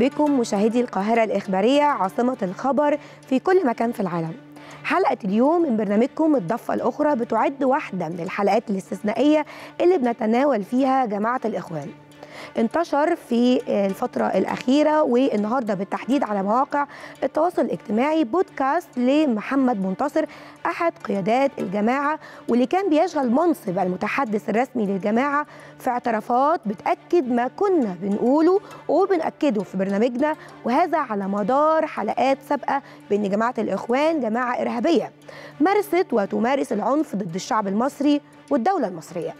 بكم مشاهدي القاهرة الإخبارية عاصمة الخبر في كل مكان في العالم حلقة اليوم من برنامجكم الضفة الأخرى بتعد واحدة من الحلقات الاستثنائية اللي بنتناول فيها جماعة الإخوان انتشر في الفترة الأخيرة والنهاردة بالتحديد على مواقع التواصل الاجتماعي بودكاست لمحمد منتصر أحد قيادات الجماعة واللي كان بيشغل منصب المتحدث الرسمي للجماعة في اعترافات بتأكد ما كنا بنقوله وبنأكده في برنامجنا وهذا على مدار حلقات سابقة بأن جماعة الإخوان جماعة إرهابية مارست وتمارس العنف ضد الشعب المصري والدولة المصرية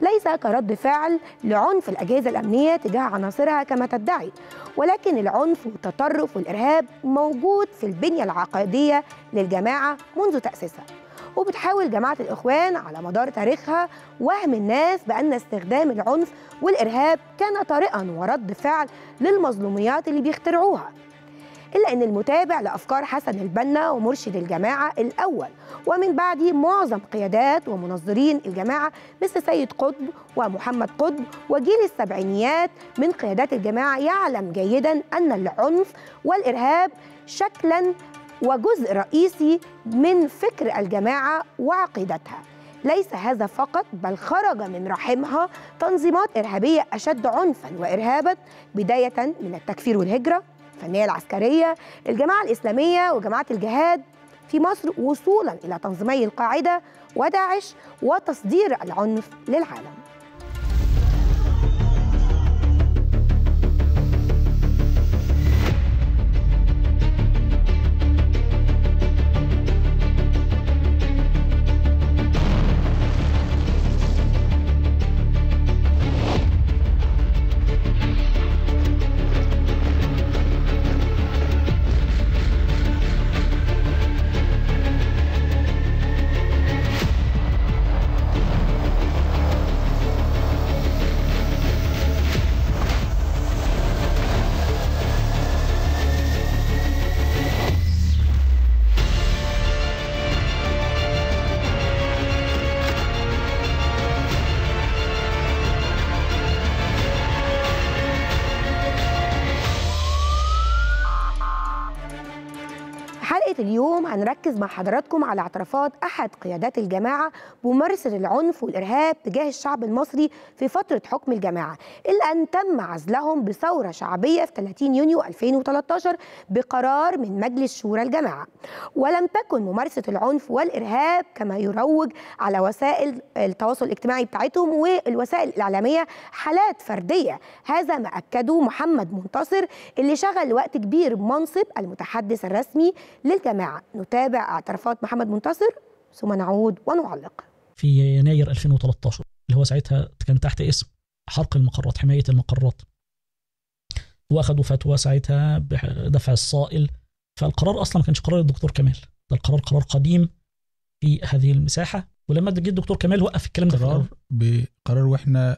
ليس كرد فعل لعنف الأجهزة الأمنية تجاه عناصرها كما تدعي ولكن العنف والتطرف والإرهاب موجود في البنية العقادية للجماعة منذ تأسيسها وبتحاول جماعة الإخوان على مدار تاريخها وهم الناس بأن استخدام العنف والإرهاب كان طارئا ورد فعل للمظلوميات اللي بيخترعوها إلا أن المتابع لأفكار حسن البنا ومرشد الجماعة الأول ومن بعده معظم قيادات ومنظرين الجماعة مثل سيد قطب ومحمد قطب وجيل السبعينيات من قيادات الجماعة يعلم جيدا أن العنف والإرهاب شكلا وجزء رئيسي من فكر الجماعة وعقيدتها ليس هذا فقط بل خرج من رحمها تنظيمات إرهابية أشد عنفا وإرهابا بداية من التكفير والهجرة الفنية العسكرية الجماعة الإسلامية وجماعه الجهاد في مصر وصولا إلى تنظيمي القاعدة وداعش وتصدير العنف للعالم هنركز مع حضراتكم على اعترافات أحد قيادات الجماعة بممارسه العنف والإرهاب تجاه الشعب المصري في فترة حكم الجماعة إلا أن تم عزلهم بثورة شعبية في 30 يونيو 2013 بقرار من مجلس شورى الجماعة ولم تكن ممارسة العنف والإرهاب كما يروج على وسائل التواصل الاجتماعي بتاعتهم والوسائل الإعلامية حالات فردية هذا ما أكده محمد منتصر اللي شغل وقت كبير منصب المتحدث الرسمي للجماعة نتابع اعترافات محمد منتصر ثم نعود ونعلق في يناير 2013 اللي هو ساعتها كان تحت اسم حرق المقرات حماية المقرات واخدوا فتوى ساعتها بدفع الصائل فالقرار اصلا ما كانش قرار الدكتور كمال ده القرار قرار قديم في هذه المساحه ولما جه الدكتور كمال وقف الكلام ده قرار بقرار واحنا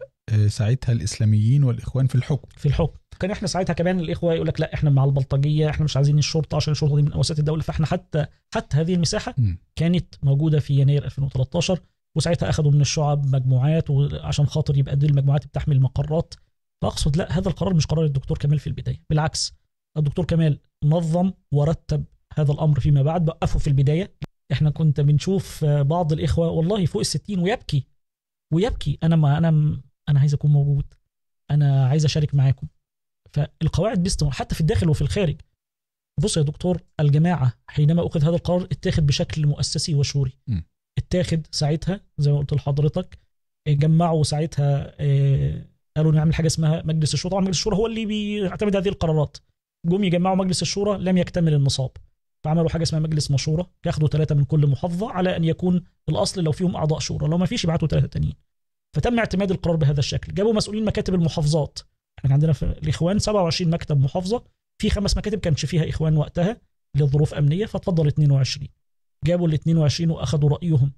ساعتها الاسلاميين والاخوان في الحكم في الحكم كان احنا ساعتها كمان الاخوه يقول لك لا احنا مع البلطجيه احنا مش عايزين الشرطه عشان الشرطه دي من اوساط الدوله فاحنا حتى حتى هذه المساحه م. كانت موجوده في يناير 2013 وساعتها اخذوا من الشعب مجموعات وعشان خاطر يبقى دي المجموعات بتحمل المقرات فاقصد لا هذا القرار مش قرار الدكتور كمال في البدايه بالعكس الدكتور كمال نظم ورتب هذا الامر فيما بعد وقفه في البدايه احنا كنت بنشوف بعض الاخوه والله فوق الستين ويبكي ويبكي انا ما انا انا عايز اكون موجود انا عايز اشارك معاكم فالقواعد بيستمر حتى في الداخل وفي الخارج بص يا دكتور الجماعه حينما اخذ هذا القرار اتاخد بشكل مؤسسي وشوري م. اتاخد ساعتها زي ما قلت لحضرتك آه، جمعوا ساعتها آه، قالوا نعمل حاجه اسمها مجلس الشورى طبعا مجلس الشورى هو اللي بيعتمد هذه القرارات جم يجمعوا مجلس الشورى لم يكتمل النصاب فعملوا حاجه اسمها مجلس مشوره ياخدوا ثلاثه من كل محافظه على ان يكون الاصل لو فيهم اعضاء شورى لو ما فيش يبعتوا ثلاثه تانيين فتم اعتماد القرار بهذا الشكل جابوا مسؤولين مكاتب المحافظات احنا عندنا في الاخوان 27 مكتب محافظه في خمس مكاتب كانش فيها اخوان وقتها لظروف امنيه فتفضل 22 جابوا ال 22 واخذوا رايهم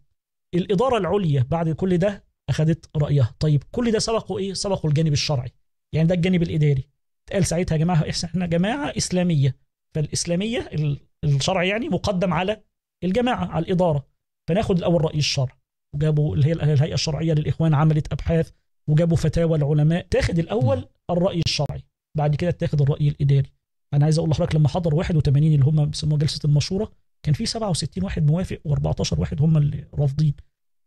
الاداره العليا بعد كل ده اخذت رايها طيب كل ده سبقوا ايه سبقوا الجانب الشرعي يعني ده الجانب الاداري اتقال ساعتها يا جماعه احنا جماعه اسلاميه فالاسلاميه الشرع يعني مقدم على الجماعه على الاداره فناخد الاول راي الشرع وجابوا اللي هي الهيئه الشرعيه للاخوان عملت ابحاث وجابوا فتاوى العلماء تاخد الاول الراي الشرعي بعد كده تاخد الراي الاداري انا عايز اقول لحضرتك لما حضر 81 اللي هم بيسموها جلسه المشوره كان في 67 واحد موافق و14 واحد هم اللي رافضين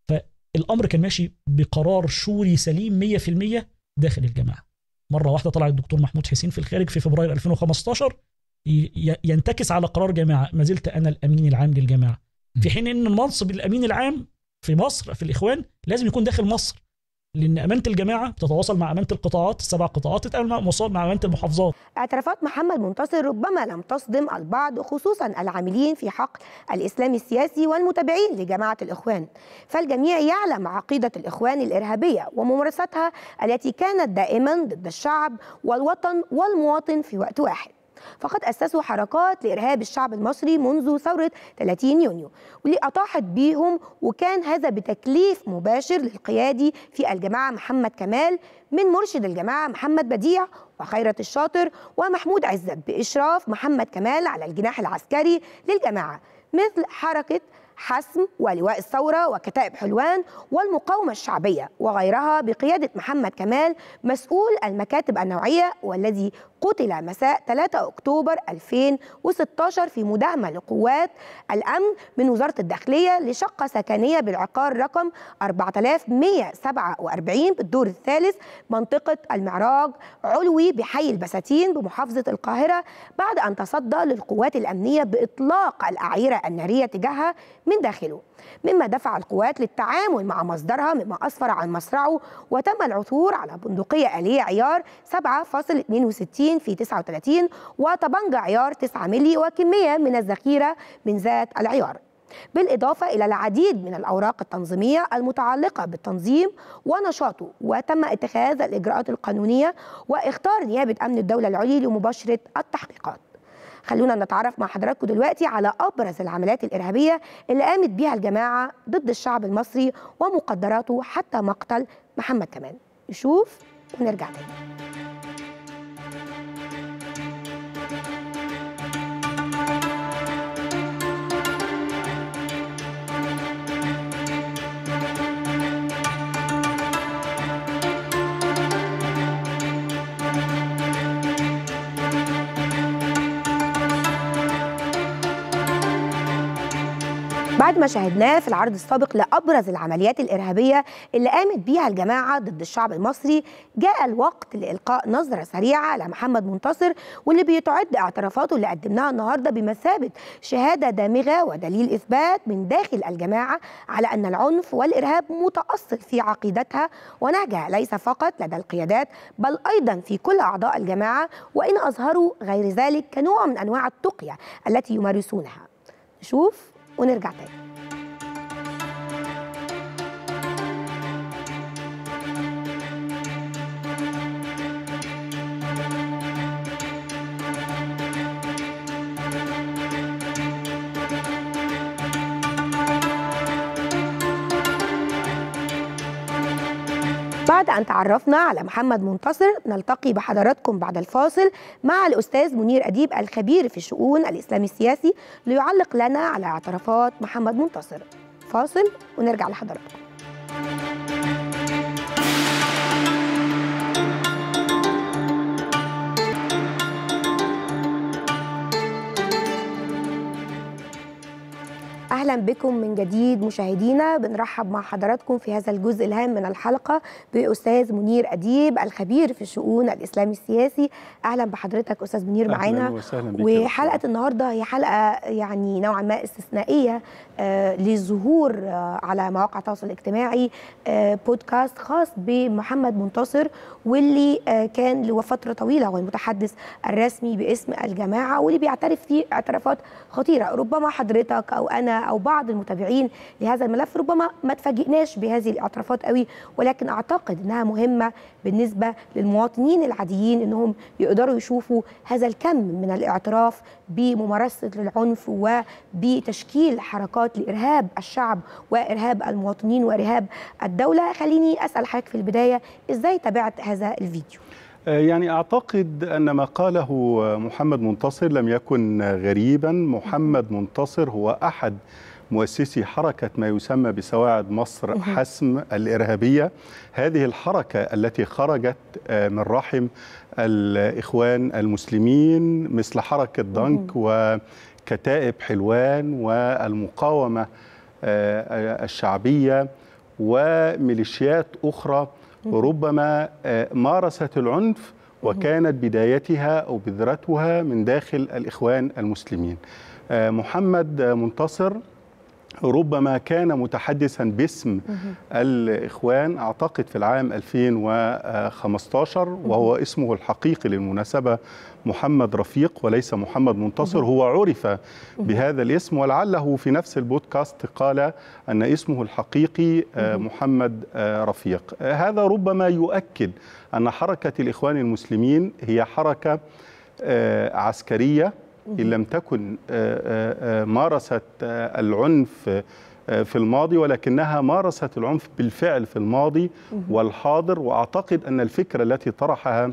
فالامر كان ماشي بقرار شوري سليم 100% داخل الجماعه مره واحده طلع الدكتور محمود حسين في الخارج في فبراير 2015 ينتكس على قرار جماعه ما زلت انا الامين العام للجماعه في حين ان منصب الامين العام في مصر في الاخوان لازم يكون داخل مصر لان امانه الجماعه بتتواصل مع امانه القطاعات السبع قطاعات تتعامل مع مع امانه المحافظات اعترافات محمد منتصر ربما لم تصدم البعض خصوصا العاملين في حقل الاسلام السياسي والمتابعين لجماعه الاخوان فالجميع يعلم عقيده الاخوان الارهابيه وممارستها التي كانت دائما ضد الشعب والوطن والمواطن في وقت واحد فقد أسسوا حركات لإرهاب الشعب المصري منذ ثورة 30 يونيو واللي أطاحت بيهم وكان هذا بتكليف مباشر للقيادي في الجماعة محمد كمال من مرشد الجماعة محمد بديع وخيرة الشاطر ومحمود عزت بإشراف محمد كمال على الجناح العسكري للجماعة مثل حركة حسم ولواء الثورة وكتائب حلوان والمقاومة الشعبية وغيرها بقيادة محمد كمال مسؤول المكاتب النوعية والذي قتل مساء 3 أكتوبر 2016 في مداهمة لقوات الأمن من وزارة الداخلية لشقة سكنية بالعقار رقم 4147 بالدور الثالث منطقة المعراج علوي بحي البساتين بمحافظة القاهرة بعد أن تصدى للقوات الأمنية بإطلاق الأعيرة النارية تجاهها من داخله مما دفع القوات للتعامل مع مصدرها مما أسفر عن مصرعه وتم العثور على بندقية آلية عيار 7.62 في 39 وطبنجة عيار 9 ملي وكمية من الذخيرة من ذات العيار بالإضافة إلى العديد من الأوراق التنظيمية المتعلقة بالتنظيم ونشاطه وتم اتخاذ الإجراءات القانونية واختار نيابة أمن الدولة العليا لمباشرة التحقيقات خلونا نتعرف مع حضراتكم دلوقتي على ابرز العمليات الارهابيه اللي قامت بيها الجماعه ضد الشعب المصري ومقدراته حتى مقتل محمد كمال نشوف ونرجع تاني بعد ما شاهدناه في العرض السابق لأبرز العمليات الإرهابية اللي قامت بيها الجماعة ضد الشعب المصري جاء الوقت لإلقاء نظرة سريعة على محمد منتصر واللي بيتعد اعترافاته اللي قدمناها النهاردة بمثابة شهادة دامغة ودليل إثبات من داخل الجماعة على أن العنف والإرهاب متأصل في عقيدتها ونهجها ليس فقط لدى القيادات بل أيضا في كل أعضاء الجماعة وإن أظهروا غير ذلك كنوع من أنواع التقية التي يمارسونها نشوف un بعد أن تعرفنا على محمد منتصر نلتقي بحضراتكم بعد الفاصل مع الأستاذ منير أديب الخبير في الشؤون الإسلام السياسي ليعلق لنا على اعترافات محمد منتصر فاصل ونرجع لحضراتكم اهلا بكم من جديد مشاهدينا بنرحب مع حضراتكم في هذا الجزء الهام من الحلقه باستاذ منير اديب الخبير في الشؤون الاسلامي السياسي اهلا بحضرتك استاذ منير معانا وحلقه النهارده هي حلقه يعني نوعا ما استثنائيه آه لظهور آه على مواقع التواصل الاجتماعي آه بودكاست خاص بمحمد منتصر واللي آه، كان لفتره طويله هو المتحدث الرسمي باسم الجماعه واللي بيعترف فيه اعترافات خطيره ربما حضرتك او انا او بعض المتابعين لهذا الملف ربما ما تفاجئناش بهذه الاعترافات قوي ولكن اعتقد انها مهمه بالنسبه للمواطنين العاديين انهم يقدروا يشوفوا هذا الكم من الاعتراف بممارسه العنف وبتشكيل حركات لارهاب الشعب وارهاب المواطنين وارهاب الدوله خليني اسال حضرتك في البدايه ازاي تابعت هذا الفيديو آه، يعني أعتقد أن ما قاله محمد منتصر لم يكن غريبا محمد منتصر هو أحد مؤسسي حركة ما يسمى بسواعد مصر حسم الإرهابية هذه الحركة التي خرجت آه، من رحم الإخوان المسلمين مثل حركة دانك وكتائب حلوان والمقاومة آه، الشعبية وميليشيات أخرى ربما آه، مارست العنف وكانت بدايتها أو بذرتها من داخل الإخوان المسلمين آه، محمد منتصر ربما كان متحدثا باسم الإخوان أعتقد في العام 2015 وهو اسمه الحقيقي للمناسبة محمد رفيق وليس محمد منتصر هو عرف بهذا الاسم ولعله في نفس البودكاست قال أن اسمه الحقيقي آه، محمد آه، رفيق آه، هذا ربما يؤكد أن حركة الإخوان المسلمين هي حركة عسكرية إن لم تكن مارست العنف في الماضي ولكنها مارست العنف بالفعل في الماضي والحاضر وأعتقد أن الفكرة التي طرحها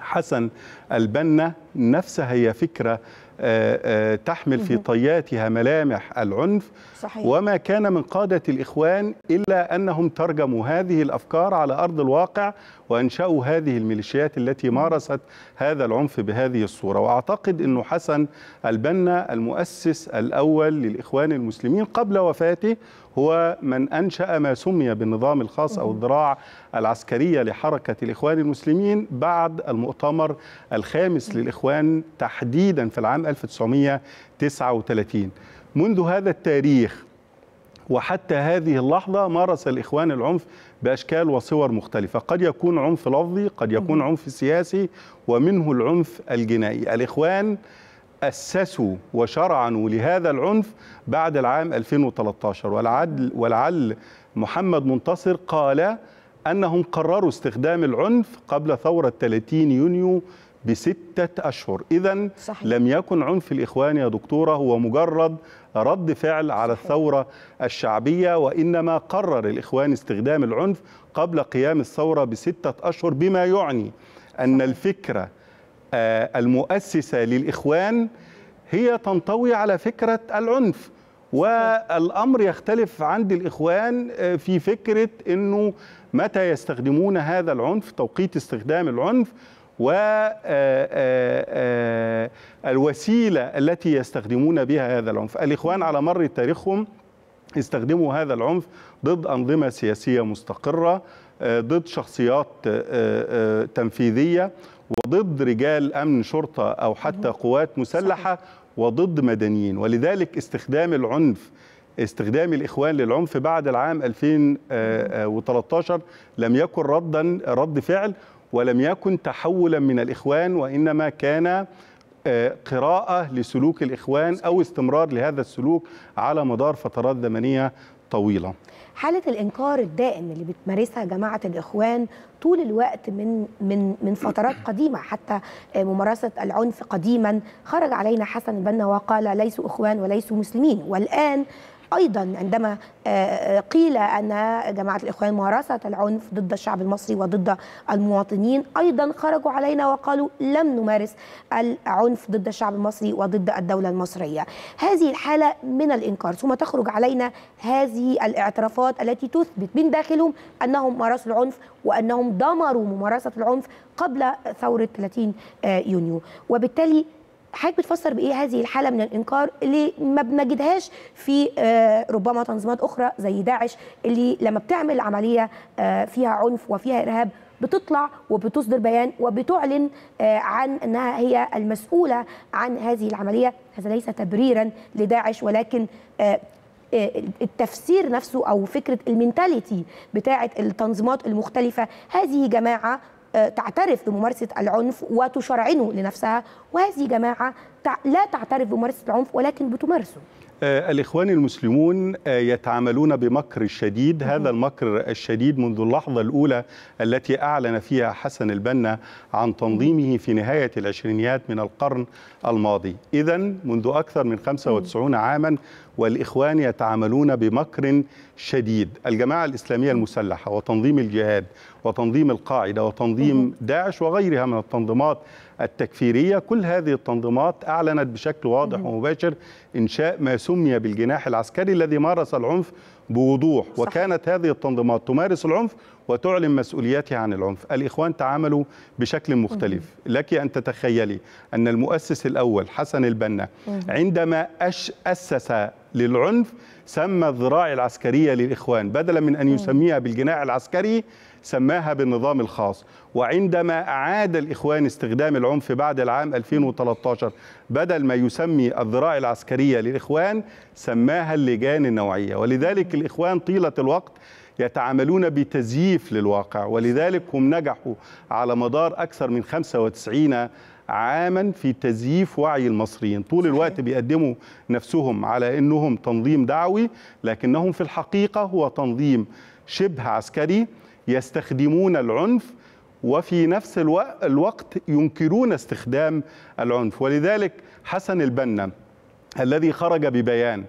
حسن البنا نفسها هي فكرة آه، آه، تحمل في طياتها ملامح العنف صحيح. وما كان من قادة الإخوان إلا أنهم ترجموا هذه الأفكار على أرض الواقع وأنشأوا هذه الميليشيات التي مارست هذا العنف بهذه الصورة وأعتقد أنه حسن البنا المؤسس الأول للإخوان المسلمين قبل وفاته هو من أنشأ ما سمي بالنظام الخاص أو الذراع العسكرية لحركة الإخوان المسلمين بعد المؤتمر الخامس للإخوان تحديدا في العام 1939 منذ هذا التاريخ وحتى هذه اللحظة مارس الإخوان العنف بأشكال وصور مختلفة قد يكون عنف لفظي قد يكون عنف سياسي ومنه العنف الجنائي الإخوان أسسوا وشرعنوا لهذا العنف بعد العام 2013 والعدل ولعل محمد منتصر قال أنهم قرروا استخدام العنف قبل ثورة 30 يونيو بستة أشهر إذا لم يكن عنف الإخوان يا دكتورة هو مجرد رد فعل على الثورة الشعبية وإنما قرر الإخوان استخدام العنف قبل قيام الثورة بستة أشهر بما يعني أن الفكرة آه، المؤسسة للإخوان هي تنطوي على فكرة العنف والأمر يختلف عند الإخوان آه، في فكرة أنه متى يستخدمون هذا العنف توقيت استخدام العنف و آه، الوسيلة التي يستخدمون بها هذا العنف الإخوان على مر تاريخهم استخدموا هذا العنف ضد أنظمة سياسية مستقرة آه، ضد شخصيات آه، آه، تنفيذية وضد رجال أمن شرطة أو حتى قوات مسلحة وضد مدنيين ولذلك استخدام العنف استخدام الإخوان للعنف بعد العام 2013 لم يكن ردا رد فعل ولم يكن تحولا من الإخوان وإنما كان قراءة لسلوك الإخوان أو استمرار لهذا السلوك على مدار فترات زمنية طويلة حالة الإنكار الدائم اللي بتمارسها جماعة الإخوان طول الوقت من من من فترات قديمة حتى آه، ممارسة العنف قديما خرج علينا حسن البنا وقال ليسوا إخوان وليسوا مسلمين والآن أيضا عندما آه، آه، قيل أن جماعة الإخوان مارسة العنف ضد الشعب المصري وضد المواطنين أيضا خرجوا علينا وقالوا لم نمارس العنف ضد الشعب المصري وضد الدولة المصرية هذه الحالة من الإنكار ثم تخرج علينا هذه الاعترافات التي تثبت من داخلهم أنهم مارسوا العنف وأنهم دمروا ممارسة العنف قبل ثورة 30 آه، يونيو وبالتالي حضرتك بتفسر بايه هذه الحاله من الانكار اللي ما بنجدهاش في آه، ربما تنظيمات اخرى زي داعش اللي لما بتعمل عمليه آه، فيها عنف وفيها ارهاب بتطلع وبتصدر بيان وبتعلن آه، عن انها هي المسؤوله عن هذه العمليه هذا ليس تبريرا لداعش ولكن التفسير نفسه او فكره المينتاليتي بتاعه التنظيمات المختلفه هذه جماعه تعترف بممارسة العنف وتشرعنه لنفسها وهذه جماعة لا تعترف بممارسة العنف ولكن بتمارسه آه، الإخوان المسلمون آه، يتعاملون بمكر شديد هذا المكر الشديد منذ اللحظة الأولى التي أعلن فيها حسن البنا عن تنظيمه في نهاية العشرينيات من القرن الماضي إذا منذ أكثر من 95 عاما والإخوان يتعاملون بمكر شديد الجماعة الإسلامية المسلحة وتنظيم الجهاد وتنظيم القاعدة وتنظيم داعش وغيرها من التنظيمات التكفيرية كل هذه التنظيمات أعلنت بشكل واضح ومباشر إنشاء ما سمي بالجناح العسكري الذي مارس العنف بوضوح صح. وكانت هذه التنظيمات تمارس العنف وتعلن مسؤولياتها عن العنف الإخوان تعاملوا بشكل مختلف مم. لك أن تتخيلي أن المؤسس الأول حسن البنا مم. عندما أش أسس للعنف سمى الذراع العسكرية للإخوان بدلا من أن يسميها بالجناح العسكري سماها بالنظام الخاص وعندما أعاد الإخوان استخدام العنف بعد العام 2013 بدل ما يسمي الذراع العسكرية للإخوان سماها اللجان النوعية ولذلك الإخوان طيلة الوقت يتعاملون بتزييف للواقع ولذلك هم نجحوا على مدار أكثر من 95 عاما في تزييف وعي المصريين طول الوقت بيقدموا نفسهم على أنهم تنظيم دعوي لكنهم في الحقيقة هو تنظيم شبه عسكري يستخدمون العنف وفي نفس الوقت ينكرون استخدام العنف ولذلك حسن البنا الذي خرج ببيان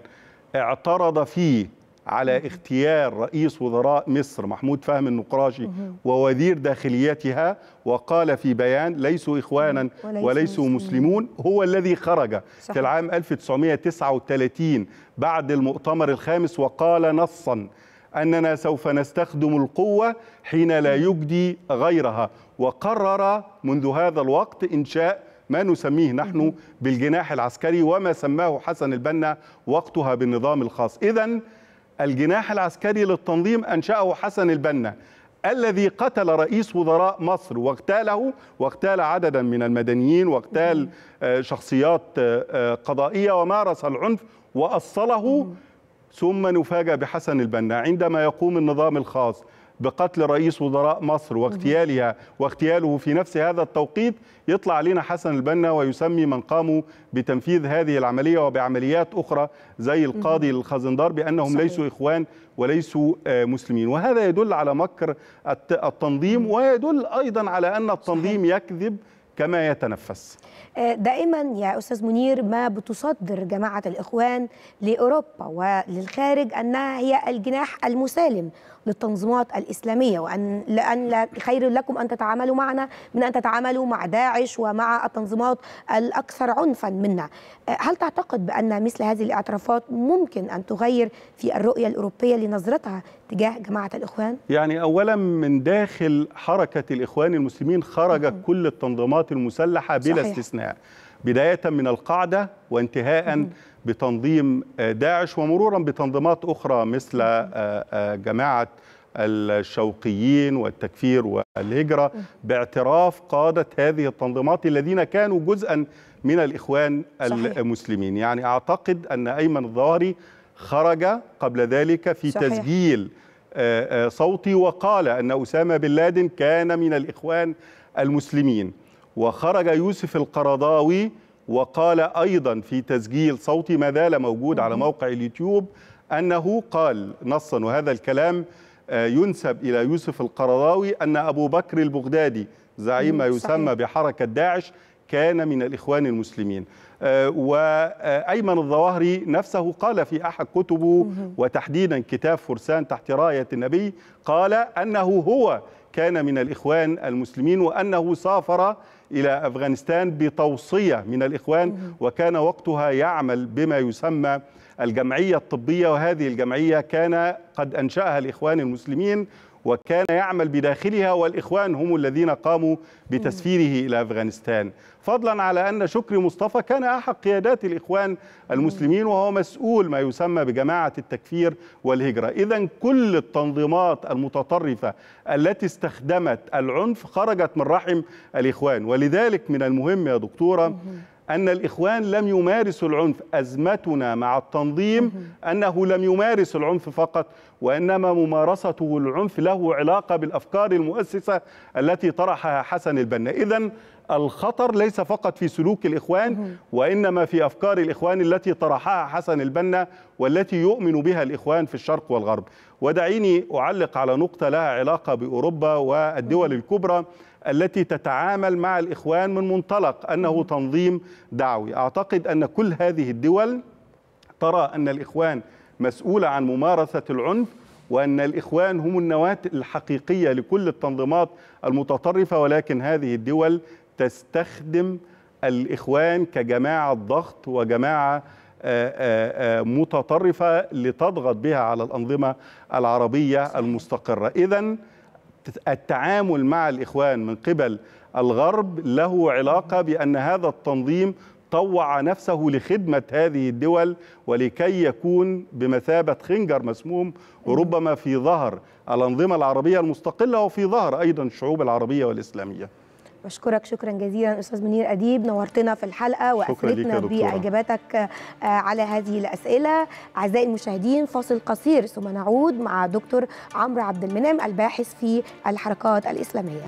اعترض فيه على اختيار رئيس وزراء مصر محمود فهم النقراشي ووزير داخليتها وقال في بيان ليسوا إخوانا وليسوا مسلمون هو الذي خرج في العام 1939 بعد المؤتمر الخامس وقال نصا أننا سوف نستخدم القوة حين لا يجدي غيرها وقرر منذ هذا الوقت إنشاء ما نسميه نحن بالجناح العسكري وما سماه حسن البنا وقتها بالنظام الخاص إذا الجناح العسكري للتنظيم أنشأه حسن البنا الذي قتل رئيس وزراء مصر واغتاله واغتال عددا من المدنيين واغتال آه، شخصيات آه، آه، قضائية ومارس العنف وأصله ثم نفاجأ بحسن البنا عندما يقوم النظام الخاص بقتل رئيس وزراء مصر واغتيالها واغتياله في نفس هذا التوقيت يطلع علينا حسن البنا ويسمي من قاموا بتنفيذ هذه العملية وبعمليات أخرى زي القاضي الخزندار بأنهم صحيح. ليسوا إخوان وليسوا آه، مسلمين وهذا يدل على مكر التنظيم ويدل أيضا على أن التنظيم صحيح. يكذب كما يتنفس آه، دائما يا استاذ منير ما بتصدر جماعه الاخوان لاوروبا وللخارج انها هي الجناح المسالم للتنظيمات الإسلامية وأن لأن خير لكم أن تتعاملوا معنا من أن تتعاملوا مع داعش ومع التنظيمات الأكثر عنفا منا هل تعتقد بأن مثل هذه الاعترافات ممكن أن تغير في الرؤية الأوروبية لنظرتها تجاه جماعة الإخوان؟ يعني أولا من داخل حركة الإخوان المسلمين خرجت كل التنظيمات المسلحة بلا صحيح. استثناء بداية من القاعدة وانتهاء بتنظيم آه، داعش ومرورا بتنظيمات أخرى مثل آه، آه، جماعة الشوقيين والتكفير والهجرة باعتراف قادة هذه التنظيمات الذين كانوا جزءا من الإخوان صحيح. المسلمين يعني أعتقد أن أيمن الظاهري خرج قبل ذلك في صحيح. تسجيل صوتي وقال أن أسامة بن لادن كان من الإخوان المسلمين وخرج يوسف القرضاوي وقال أيضا في تسجيل صوتي ما زال موجود على موقع اليوتيوب أنه قال نصا وهذا الكلام آه، ينسب إلى يوسف القرضاوي أن أبو بكر البغدادي زعيم ما يسمى بحركة داعش كان من الإخوان المسلمين آه، وأيمن الظواهري نفسه قال في أحد كتبه وتحديدا كتاب فرسان تحت راية النبي قال أنه هو كان من الإخوان المسلمين وأنه سافر إلى أفغانستان بتوصية من الإخوان وكان وقتها يعمل بما يسمى الجمعية الطبية وهذه الجمعية كان قد أنشأها الإخوان المسلمين وكان يعمل بداخلها والإخوان هم الذين قاموا بتسفيره إلى أفغانستان فضلا على أن شكري مصطفى كان أحد قيادات الإخوان المسلمين وهو مسؤول ما يسمى بجماعة التكفير والهجرة إذا كل التنظيمات المتطرفة التي استخدمت العنف خرجت من رحم الإخوان ولذلك من المهم يا دكتورة أن الإخوان لم يمارسوا العنف أزمتنا مع التنظيم أنه لم يمارس العنف فقط وإنما ممارسته العنف له علاقة بالأفكار المؤسسة التي طرحها حسن البنا إذا الخطر ليس فقط في سلوك الإخوان وإنما في أفكار الإخوان التي طرحها حسن البنا والتي يؤمن بها الإخوان في الشرق والغرب ودعيني أعلق على نقطة لها علاقة بأوروبا والدول الكبرى التي تتعامل مع الإخوان من منطلق أنه تنظيم دعوي أعتقد أن كل هذه الدول ترى أن الإخوان مسؤولة عن ممارسة العنف وأن الإخوان هم النواة الحقيقية لكل التنظيمات المتطرفة ولكن هذه الدول تستخدم الإخوان كجماعة ضغط وجماعة آه، آه، آه، متطرفة لتضغط بها على الأنظمة العربية المستقرة إذا التعامل مع الإخوان من قبل الغرب له علاقة بأن هذا التنظيم طوع نفسه لخدمة هذه الدول ولكي يكون بمثابة خنجر مسموم وربما في ظهر الأنظمة العربية المستقلة وفي ظهر أيضا الشعوب العربية والإسلامية بشكرك شكرا جزيلا استاذ منير اديب نورتنا في الحلقه وافردتنا باجاباتك آه، على هذه الاسئله اعزائي المشاهدين فاصل قصير ثم نعود مع دكتور عمرو عبد المنعم الباحث في الحركات الاسلاميه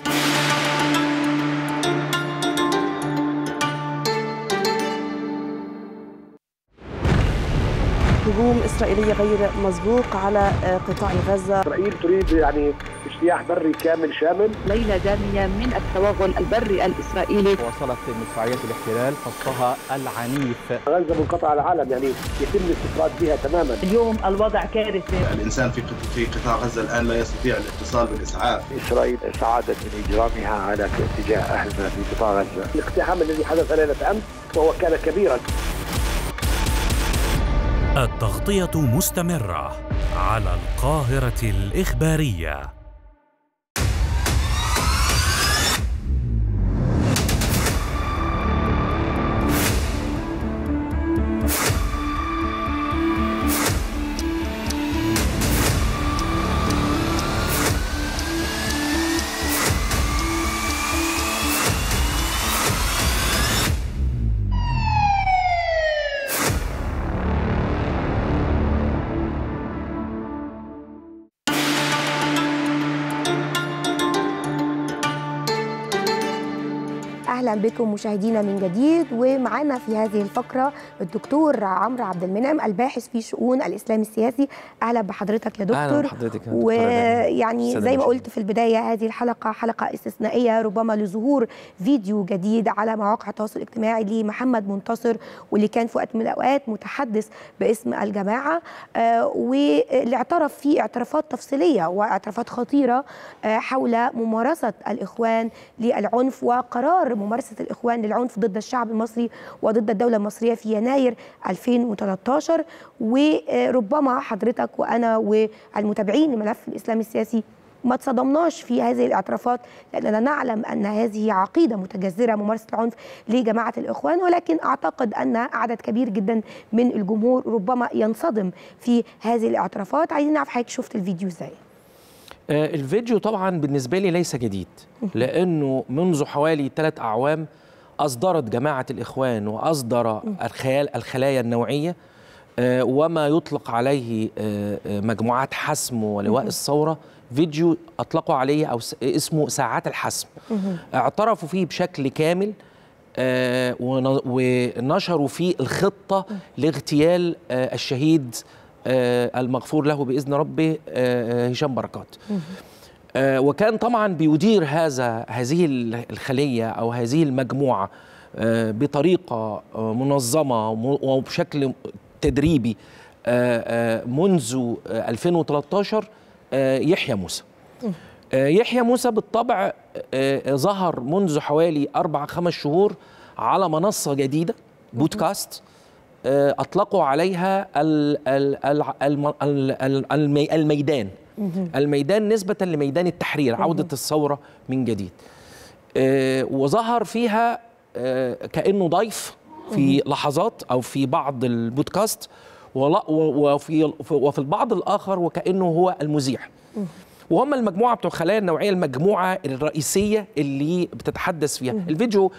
هجوم إسرائيلي غير مسبوق على آه، قطاع غزة إسرائيل تريد يعني اجتياح بري كامل شامل ليلة دامية من التوغل البري الإسرائيلي وصلت مدفعيات الاحتلال فصها العنيف غزة منقطع العالم يعني يتم الاستفراد بها تماما اليوم الوضع كارثي الإنسان في في قطاع غزة الآن لا يستطيع الاتصال بالإسعاف إسرائيل سعادة من إجرامها على اتجاه أهلنا في قطاع غزة الاقتحام الذي حدث ليلة أمس وهو كان كبيرا التغطية مستمرة على القاهرة الإخبارية بكم مشاهدينا من جديد ومعانا في هذه الفقره الدكتور عمرو عبد المنعم الباحث في شؤون الاسلام السياسي اهلا بحضرتك يا دكتور اهلا بحضرتك ويعني زي ما قلت في البدايه هذه الحلقه حلقه استثنائيه ربما لظهور فيديو جديد على مواقع التواصل الاجتماعي لمحمد منتصر واللي كان في وقت من الاوقات متحدث باسم الجماعه آه، واللي اعترف فيه اعترافات تفصيليه واعترافات خطيره آه، حول ممارسه الاخوان للعنف وقرار ممارسه مؤسسة الإخوان للعنف ضد الشعب المصري وضد الدولة المصرية في يناير 2013 وربما حضرتك وأنا والمتابعين لملف الإسلام السياسي ما تصدمناش في هذه الاعترافات لأننا نعلم أن هذه عقيدة متجذرة ممارسة العنف لجماعة الإخوان ولكن أعتقد أن عدد كبير جدا من الجمهور ربما ينصدم في هذه الاعترافات عايزين نعرف حضرتك شفت الفيديو ازاي آه، الفيديو طبعا بالنسبة لي ليس جديد لأنه منذ حوالي ثلاث أعوام أصدرت جماعة الإخوان وأصدر الخيال الخلايا النوعية آه، وما يطلق عليه آه، مجموعات حسم ولواء الثورة فيديو أطلقوا عليه أو اسمه ساعات الحسم اعترفوا فيه بشكل كامل ونشروا فيه الخطة لاغتيال الشهيد آه، المغفور له باذن ربه آه، آه، هشام بركات وكان طبعا بيدير هذا هذه الخليه او هذه المجموعه بطريقه منظمه وبشكل تدريبي منذ 2013 يحيى موسى يحيى موسى بالطبع ظهر منذ حوالي أربع خمس شهور على منصة جديدة بودكاست آه، اطلقوا عليها الميدان الميدان نسبه لميدان التحرير عوده الثوره من جديد آه، وظهر فيها آه، كانه ضيف في لحظات او في بعض البودكاست وفي وفي البعض الاخر وكانه هو المذيع وهم المجموعه بتوع الخلايا النوعيه المجموعه الرئيسيه اللي بتتحدث فيها الفيديو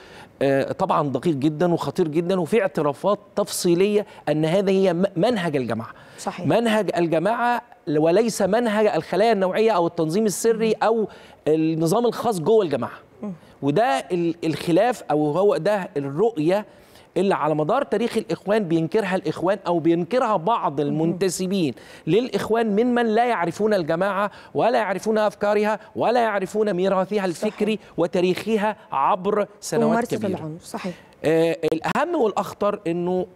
آه، طبعا دقيق جدا وخطير جدا وفي اعترافات تفصيليه ان هذا هي منهج الجماعه صحيح. منهج الجماعه وليس منهج الخلايا النوعيه او التنظيم السري او النظام الخاص جوه الجماعه وده الخلاف او هو ده الرؤيه اللي على مدار تاريخ الإخوان بينكرها الإخوان أو بينكرها بعض المنتسبين للإخوان ممن لا يعرفون الجماعة ولا يعرفون أفكارها ولا يعرفون ميراثها الفكري صحيح. وتاريخها عبر سنوات كبيرة العنف صحيح آه الأهم والأخطر أنه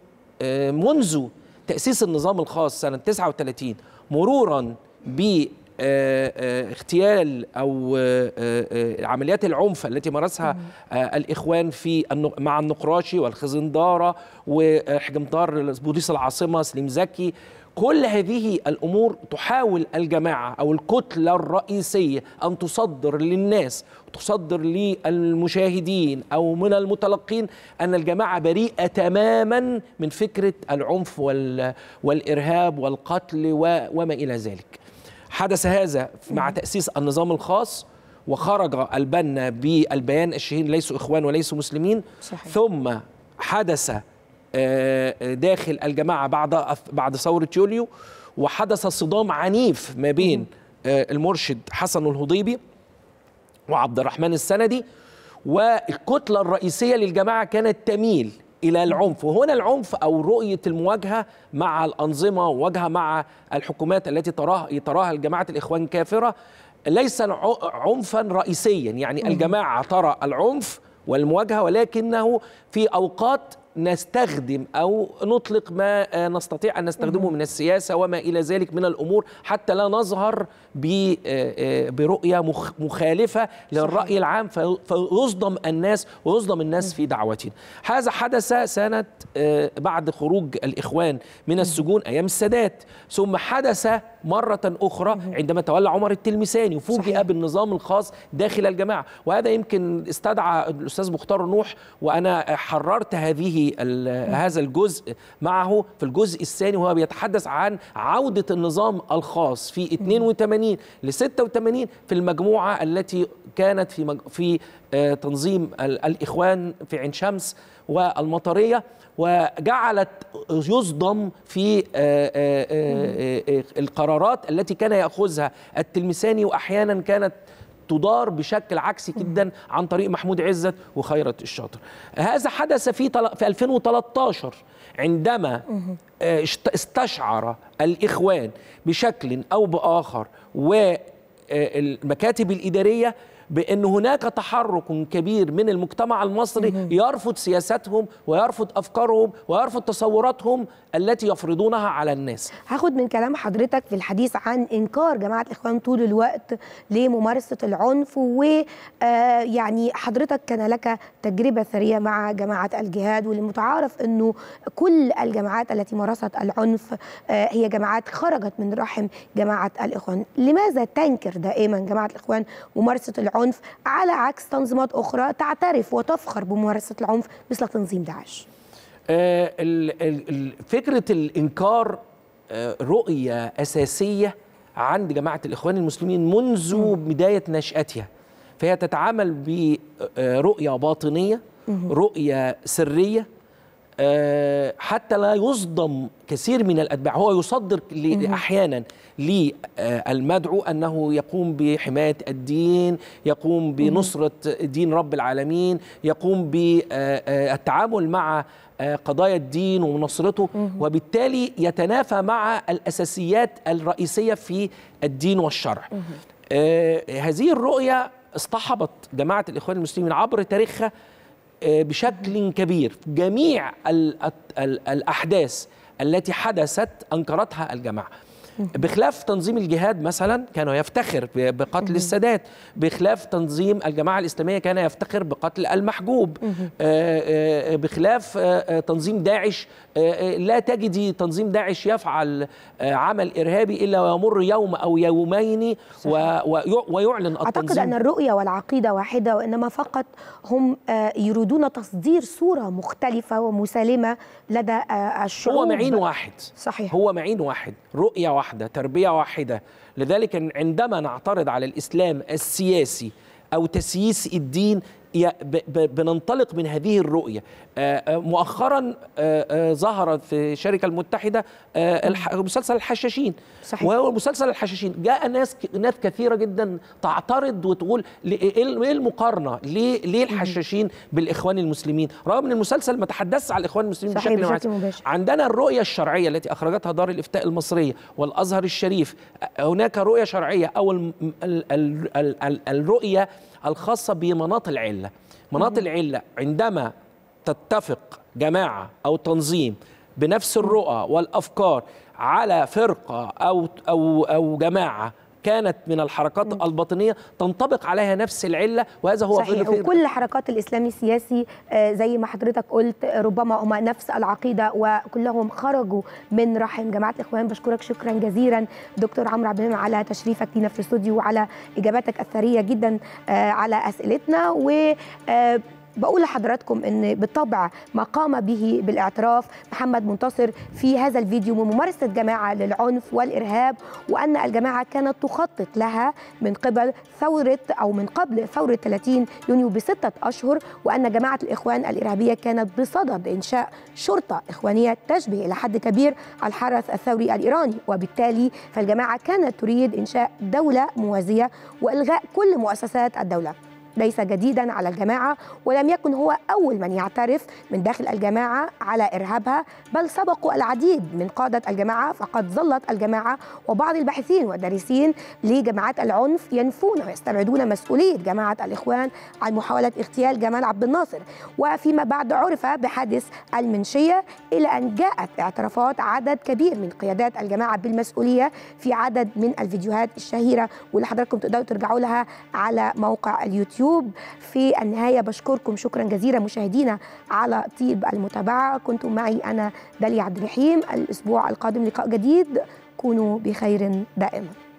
آه منذ تأسيس النظام الخاص سنة 39 مرورا ب آه، آه، اغتيال او آه، عمليات العنف التي مارسها الاخوان في مع النقراشي والخزنداره وحجمطار بوديس العاصمه سليم زكي كل هذه الامور تحاول الجماعه او الكتله الرئيسيه ان تصدر للناس تصدر للمشاهدين او من المتلقين ان الجماعه بريئه تماما من فكره العنف والارهاب والقتل وما الى ذلك حدث هذا مع تأسيس النظام الخاص وخرج البنا بالبيان الشهير ليسوا إخوان وليسوا مسلمين صحيح. ثم حدث آه، داخل الجماعة بعد بعد ثورة يوليو وحدث صدام عنيف ما بين آه، المرشد حسن الهضيبي وعبد الرحمن السندي والكتلة الرئيسية للجماعة كانت تميل الى العنف وهنا العنف او رؤيه المواجهه مع الانظمه وواجهه مع الحكومات التي تراها تراها الجماعه الاخوان كافره ليس عنفا رئيسيا يعني الجماعه ترى العنف والمواجهه ولكنه في اوقات نستخدم او نطلق ما آه، نستطيع ان نستخدمه من السياسه وما الى ذلك من الامور حتى لا نظهر آه، آه، برؤيه مخالفه للراي العام فيصدم الناس ويصدم الناس في دعوتنا. هذا حدث سنه بعد خروج الاخوان من السجون ايام السادات ثم حدث مرة أخرى عندما تولى عمر التلمساني وفوجئ بالنظام الخاص داخل الجماعة وهذا يمكن استدعى الأستاذ مختار نوح وأنا حررت هذه هذا الجزء معه في الجزء الثاني وهو بيتحدث عن عودة النظام الخاص في 82 ل 86 في المجموعة التي كانت في في آه، تنظيم الإخوان في عين شمس والمطرية وجعلت يصدم في آه، آه، القرارات التي كان يأخذها التلمساني وأحيانا كانت تدار بشكل عكسي جدا عن طريق محمود عزت وخيرت الشاطر هذا حدث في في 2013 عندما استشعر الإخوان بشكل أو بآخر والمكاتب الإدارية بأن هناك تحرك كبير من المجتمع المصري يرفض سياساتهم ويرفض أفكارهم ويرفض تصوراتهم التي يفرضونها على الناس هاخد من كلام حضرتك في الحديث عن إنكار جماعة الإخوان طول الوقت لممارسة العنف ويعني آه، حضرتك كان لك تجربة ثرية مع جماعة الجهاد والمتعارف أنه كل الجماعات التي مارست العنف آه، هي جماعات خرجت من رحم جماعة الإخوان لماذا تنكر دائما جماعة الإخوان ممارسة العنف العنف على عكس تنظيمات أخرى تعترف وتفخر بممارسة العنف مثل تنظيم داعش آه، فكرة الإنكار آه، رؤية أساسية عند جماعة الإخوان المسلمين منذ بداية نشأتها فهي تتعامل برؤية باطنية رؤية سرية آه، حتى لا يصدم كثير من الأتباع هو يصدر أحيانا للمدعو آه، أنه يقوم بحماية الدين يقوم بنصرة دين رب العالمين يقوم بالتعامل آه، مع قضايا الدين ونصرته وبالتالي يتنافى مع الأساسيات الرئيسية في الدين والشرع هذه الرؤية اصطحبت جماعة الإخوان المسلمين عبر تاريخها آه، بشكل كبير جميع الأحداث التي حدثت أنكرتها الجماعة بخلاف تنظيم الجهاد مثلا كان يفتخر بقتل السادات بخلاف تنظيم الجماعة الإسلامية كان يفتخر بقتل المحجوب آه، آه، آه، بخلاف تنظيم داعش لا تجد تنظيم داعش يفعل عمل إرهابي إلا ويمر يوم أو يومين ويعلن التنظيم أعتقد أن الرؤية والعقيدة واحدة وإنما فقط هم يريدون تصدير صورة مختلفة ومسالمة لدى الشعوب هو معين واحد صحيح هو معين واحد رؤية واحدة واحدة تربية واحدة لذلك عندما نعترض على الإسلام السياسي أو تسييس الدين بننطلق من هذه الرؤية آه، آه، مؤخرا آه، ظهر في الشركة المتحدة مسلسل الحشاشين صحيح. وهو مسلسل الحشاشين جاء ناس ناس كثيرة جدا تعترض وتقول إيه, ايه المقارنة ليه, ليه الحشاشين بالإخوان المسلمين رغم أن المسلسل ما تحدثش على الإخوان المسلمين صحيح بشكل, بشكل مباشر عندنا الرؤية الشرعية التي أخرجتها دار الإفتاء المصرية والأزهر الشريف هناك رؤية شرعية أو الرؤية الخاصة بمناط العلة مناط العلة عندما تتفق جماعة أو تنظيم بنفس الرؤى والأفكار على فرقة أو, أو, أو جماعة كانت من الحركات م. الباطنيه تنطبق عليها نفس العله وهذا هو صحيح وكل حركات الاسلام السياسي آه، زي ما حضرتك قلت ربما هم نفس العقيده وكلهم خرجوا من رحم جماعه الاخوان بشكرك شكرا جزيلا دكتور عمرو عبد على تشريفك لينا في الاستوديو وعلى اجاباتك الثريه جدا آه، على اسئلتنا و آه، بقول لحضراتكم ان بالطبع ما قام به بالاعتراف محمد منتصر في هذا الفيديو من ممارسه جماعه للعنف والارهاب وان الجماعه كانت تخطط لها من قبل ثوره او من قبل ثوره 30 يونيو بسته اشهر وان جماعه الاخوان الارهابيه كانت بصدد انشاء شرطه اخوانيه تشبه الى حد كبير الحرس الثوري الايراني وبالتالي فالجماعه كانت تريد انشاء دوله موازيه والغاء كل مؤسسات الدوله ليس جديدا على الجماعة ولم يكن هو أول من يعترف من داخل الجماعة على إرهابها بل سبقوا العديد من قادة الجماعة فقد ظلت الجماعة وبعض الباحثين والدارسين لجماعات العنف ينفون ويستبعدون مسؤولية جماعة الإخوان عن محاولة اغتيال جمال عبد الناصر وفيما بعد عرف بحادث المنشية إلى أن جاءت اعترافات عدد كبير من قيادات الجماعة بالمسؤولية في عدد من الفيديوهات الشهيرة واللي حضراتكم تقدروا ترجعوا لها على موقع اليوتيوب يوتيوب في النهاية بشكركم شكرا جزيلا مشاهدينا على طيب المتابعة كنتم معي أنا داليا عبد الرحيم الأسبوع القادم لقاء جديد كونوا بخير دائما